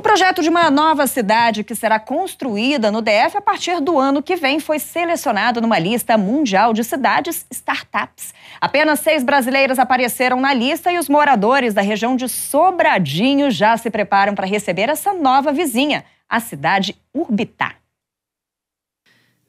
O projeto de uma nova cidade que será construída no DF a partir do ano que vem foi selecionado numa lista mundial de cidades startups. Apenas seis brasileiras apareceram na lista e os moradores da região de Sobradinho já se preparam para receber essa nova vizinha, a cidade Urbitá.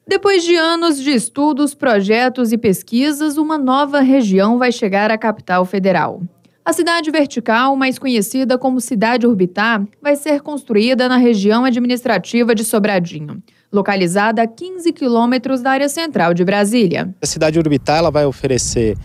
Depois de anos de estudos, projetos e pesquisas, uma nova região vai chegar à capital federal. A cidade vertical, mais conhecida como Cidade Orbitar, vai ser construída na região administrativa de Sobradinho, localizada a 15 quilômetros da área central de Brasília. A Cidade Orbitar ela vai oferecer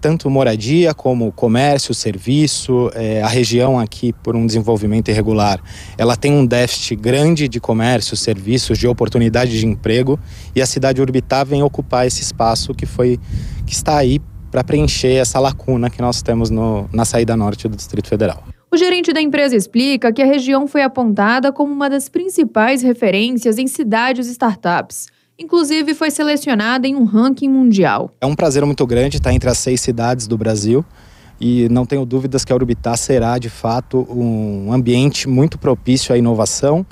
tanto moradia como comércio, serviço. É, a região aqui, por um desenvolvimento irregular, ela tem um déficit grande de comércio, serviços, de oportunidade de emprego e a cidade orbitar vem ocupar esse espaço que foi que está aí para preencher essa lacuna que nós temos no, na saída norte do Distrito Federal. O gerente da empresa explica que a região foi apontada como uma das principais referências em cidades e startups. Inclusive, foi selecionada em um ranking mundial. É um prazer muito grande estar entre as seis cidades do Brasil e não tenho dúvidas que a Urubitá será, de fato, um ambiente muito propício à inovação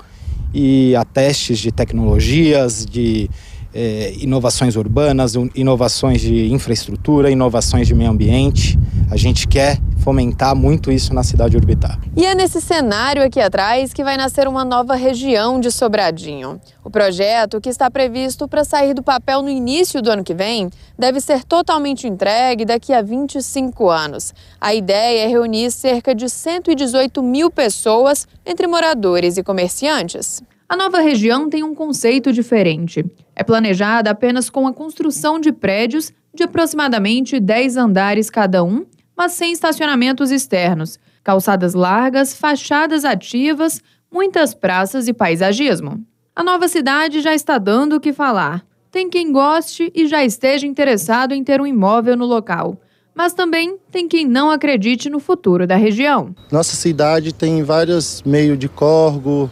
e a testes de tecnologias, de é, inovações urbanas, inovações de infraestrutura, inovações de meio ambiente. A gente quer fomentar muito isso na cidade orbitar. E é nesse cenário aqui atrás que vai nascer uma nova região de Sobradinho. O projeto, que está previsto para sair do papel no início do ano que vem, deve ser totalmente entregue daqui a 25 anos. A ideia é reunir cerca de 118 mil pessoas, entre moradores e comerciantes. A nova região tem um conceito diferente. É planejada apenas com a construção de prédios de aproximadamente 10 andares cada um, mas sem estacionamentos externos, calçadas largas, fachadas ativas, muitas praças e paisagismo. A nova cidade já está dando o que falar. Tem quem goste e já esteja interessado em ter um imóvel no local mas também tem quem não acredite no futuro da região. Nossa cidade tem vários meios de corgo,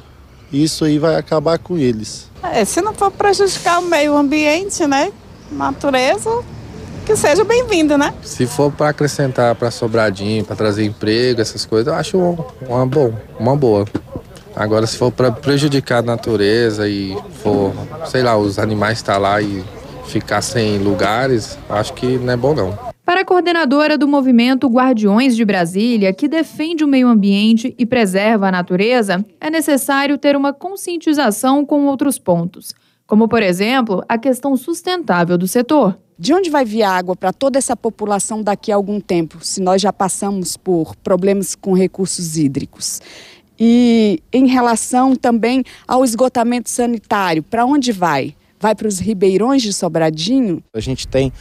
isso aí vai acabar com eles. É, se não for prejudicar o meio ambiente, né? Natureza, que seja bem-vindo, né? Se for para acrescentar para Sobradinho, para trazer emprego, essas coisas, eu acho uma, bom, uma boa. Agora, se for para prejudicar a natureza e for, sei lá, os animais estar tá lá e ficar sem lugares, acho que não é bom não é coordenadora do movimento Guardiões de Brasília, que defende o meio ambiente e preserva a natureza, é necessário ter uma conscientização com outros pontos, como, por exemplo, a questão sustentável do setor. De onde vai vir água para toda essa população daqui a algum tempo, se nós já passamos por problemas com recursos hídricos? E em relação também ao esgotamento sanitário, para onde vai? Vai para os ribeirões de Sobradinho? A gente tem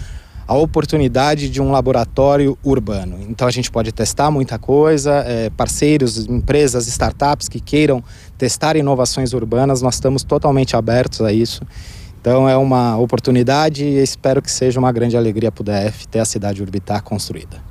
a oportunidade de um laboratório urbano. Então a gente pode testar muita coisa, é, parceiros, empresas, startups que queiram testar inovações urbanas, nós estamos totalmente abertos a isso. Então é uma oportunidade e espero que seja uma grande alegria para o DF ter a cidade Urbitar construída.